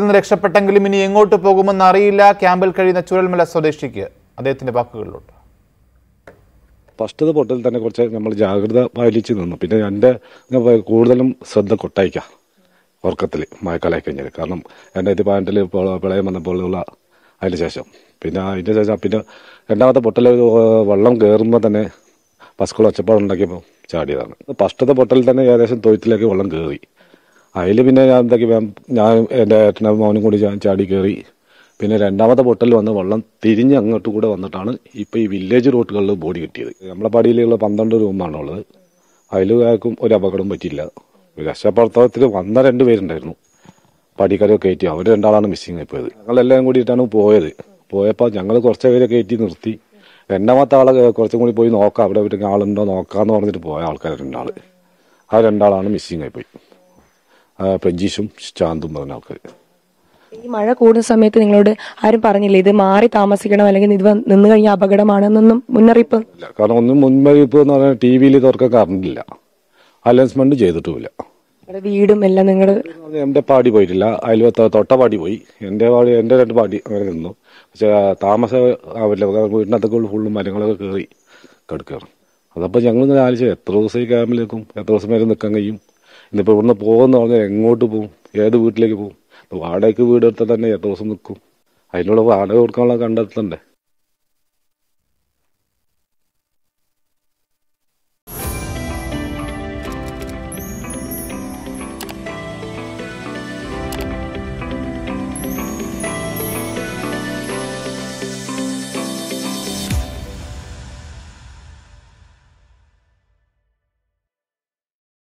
നിന്ന് രക്ഷപ്പെട്ടെങ്കിലും ഇനി എങ്ങോട്ട് പോകുമെന്ന് അറിയില്ല ക്യാമ്പിൽ കഴിയുന്ന ചുരൽമല സ്വദേശിക്ക് അദ്ദേഹത്തിന്റെ വാക്കുകളിലുണ്ട് ഫസ്റ്റ് പൊട്ടൽ തന്നെ കുറച്ച് നമ്മൾ ജാഗ്രത പാലിച്ച് നിന്നു പിന്നെ എന്റെ കൂടുതലും ശ്രദ്ധ കൊട്ടയിക്കാം ഉറക്കത്തിൽ മഴക്കാലം കഴിഞ്ഞാൽ കാരണം രണ്ടായിരത്തി പതിനെട്ടിൽ പിളയം വന്നപ്പോഴുള്ള അതിന് ശേഷം പിന്നെ അതിന് ശേഷം പിന്നെ രണ്ടാമത്തെ പൊട്ടൽ വെള്ളം കയറുമ്പോൾ തന്നെ പസ്കുള ഒച്ചപ്പാടുണ്ടാക്കിയപ്പോൾ ചാടിയതാണ് ഫസ്റ്റത്തെ പൊട്ടൽ തന്നെ ഏകദേശം തൊഴുത്തിലേക്ക് വെള്ളം കയറി അതിൽ പിന്നെ ഞാൻ എന്താ ഞാൻ എൻ്റെ ഏട്ടനും മോനും കൂടി ചാടി കയറി പിന്നെ രണ്ടാമത്തെ പൊട്ടൽ വന്ന് വെള്ളം തിരിഞ്ഞ് അങ്ങോട്ട് കൂടെ വന്നിട്ടാണ് ഇപ്പം ഈ വില്ലേജ് റോട്ടുകളിൽ ബോഡി കിട്ടിയത് നമ്മളെ പടിയിലുള്ള പന്ത്രണ്ട് ഉള്ളത് അതിൽ ആർക്കും ഒരു അപകടം പറ്റിയില്ല രക്ഷപ്പെടുത്തത്തിൽ വന്ന രണ്ട് പേരുണ്ടായിരുന്നു പടിക്കാരെ കയറ്റി അവർ രണ്ടാളാണ് മിസ്സിങ് പോയത് ഞങ്ങളെല്ലാം കൂടിയിട്ടാണ് പോയത് പോയപ്പോൾ ഞങ്ങൾ കുറച്ച് പേരെ കയറ്റി നിർത്തി രണ്ടാമത്തെ ആളെ കുറച്ചും കൂടി പോയി നോക്കാം അവിടെ വീട്ടിൽ ആളുണ്ടോ നോക്കാമെന്ന് പറഞ്ഞിട്ട് പോയ ആൾക്കാർ രണ്ടാൾ ആ രണ്ടാളാണ് മിസ്സിങ് ആയിപ്പോയി പ്രജീഷും ശാന്തും പറഞ്ഞ ആൾക്കാർ ഈ മഴ കൂടുന്ന സമയത്ത് നിങ്ങളോട് ആരും പറഞ്ഞില്ല ഇത് മാറി താമസിക്കണം അല്ലെങ്കിൽ ഇത് നിന്ന് കഴിഞ്ഞ അപകടമാണെന്നൊന്നും മുന്നറിയിപ്പ് ഇല്ല കാരണം ഒന്നും മുന്നറിയിപ്പ് എന്ന് പറഞ്ഞാൽ ടി വിയിൽ തുറക്കാൻ കറണ്ടില്ല അലൗൺസ്മെന്റ് ചെയ്തിട്ടുമില്ല വീടും എല്ലാം നിങ്ങൾ എന്റെ പാടി പോയിട്ടില്ല അയൽവത്ത തൊട്ട പാടി പോയി എന്റെ പാടി എന്റെ രണ്ട് പാടി അങ്ങനെ നിന്നു പക്ഷെ താമസ ആവില്ല വീടിനകത്തൊക്കെ ഫുള്ള് മരങ്ങളൊക്കെ കയറി കിടക്കുകയാണ് അതപ്പോ ഞങ്ങൾ ആലോചിച്ചു എത്ര ദിവസം ഈ ക്യാമ്പിൽ നിൽക്കും എത്ര ദിവസം വരെ നിൽക്കാൻ കഴിയും ഇന്നിപ്പോൾ ഇവിടുന്ന് പോകുമെന്ന് പറഞ്ഞാൽ എങ്ങോട്ട് പോകും ഏത് വീട്ടിലേക്ക് പോകും വാടകയ്ക്ക് വീടെടുത്താൽ തന്നെ എത്ര ദിവസം നിൽക്കും അതിനുള്ള വാടക കൊടുക്കാനുള്ള കണ്ടെത്തണ്ടേ